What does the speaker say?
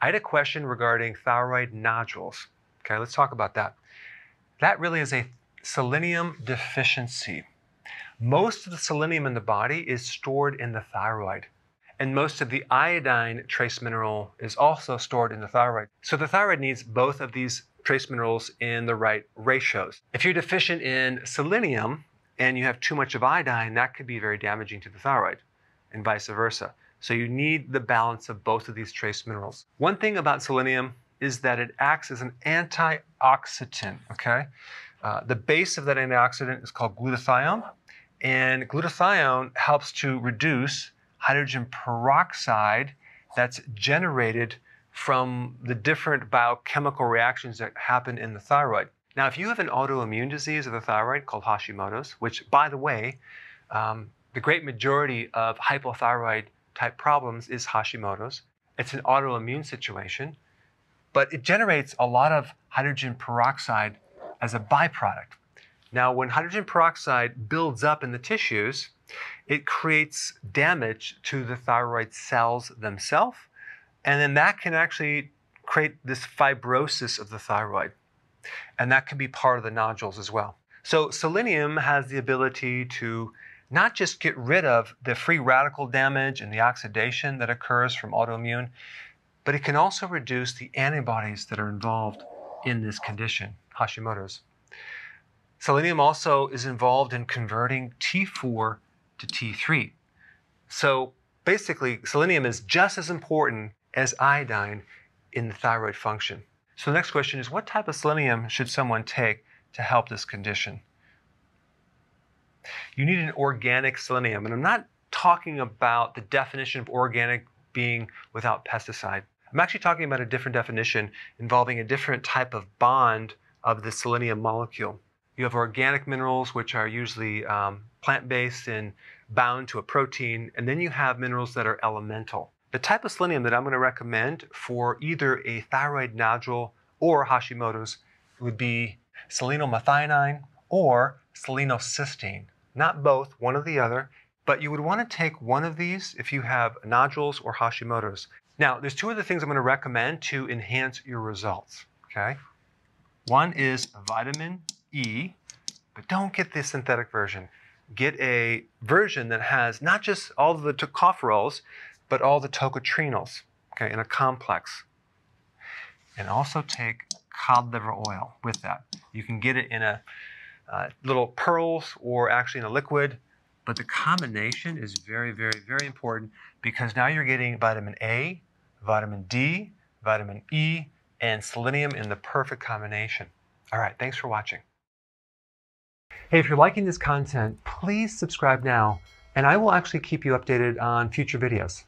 I had a question regarding thyroid nodules. Okay, let's talk about that. That really is a selenium deficiency. Most of the selenium in the body is stored in the thyroid, and most of the iodine trace mineral is also stored in the thyroid. So the thyroid needs both of these trace minerals in the right ratios. If you're deficient in selenium and you have too much of iodine, that could be very damaging to the thyroid, and vice versa. So you need the balance of both of these trace minerals. One thing about selenium is that it acts as an antioxidant, okay? Uh, the base of that antioxidant is called glutathione, and glutathione helps to reduce hydrogen peroxide that's generated from the different biochemical reactions that happen in the thyroid. Now, if you have an autoimmune disease of the thyroid called Hashimoto's, which, by the way, um, the great majority of hypothyroid type problems is Hashimoto's. It's an autoimmune situation, but it generates a lot of hydrogen peroxide as a byproduct. Now, when hydrogen peroxide builds up in the tissues, it creates damage to the thyroid cells themselves, and then that can actually create this fibrosis of the thyroid. And that can be part of the nodules as well. So, selenium has the ability to not just get rid of the free radical damage and the oxidation that occurs from autoimmune, but it can also reduce the antibodies that are involved in this condition, Hashimoto's. Selenium also is involved in converting T4 to T3. So basically, selenium is just as important as iodine in the thyroid function. So the next question is what type of selenium should someone take to help this condition? you need an organic selenium. And I'm not talking about the definition of organic being without pesticide. I'm actually talking about a different definition involving a different type of bond of the selenium molecule. You have organic minerals, which are usually um, plant based and bound to a protein, and then you have minerals that are elemental. The type of selenium that I'm going to recommend for either a thyroid nodule or Hashimoto's would be selenomethionine or selenocysteine not both, one or the other, but you would want to take one of these if you have nodules or Hashimoto's. Now, there's two other things I'm going to recommend to enhance your results, okay? One is vitamin E, but don't get the synthetic version. Get a version that has not just all the tocopherols, but all the tocotrienols, okay, in a complex. And also take cod liver oil with that. You can get it in a uh, little pearls or actually in a liquid. But the combination is very, very, very important because now you're getting vitamin A, vitamin D, vitamin E, and selenium in the perfect combination. All right, thanks for watching. Hey, if you're liking this content, please subscribe now, and I will actually keep you updated on future videos.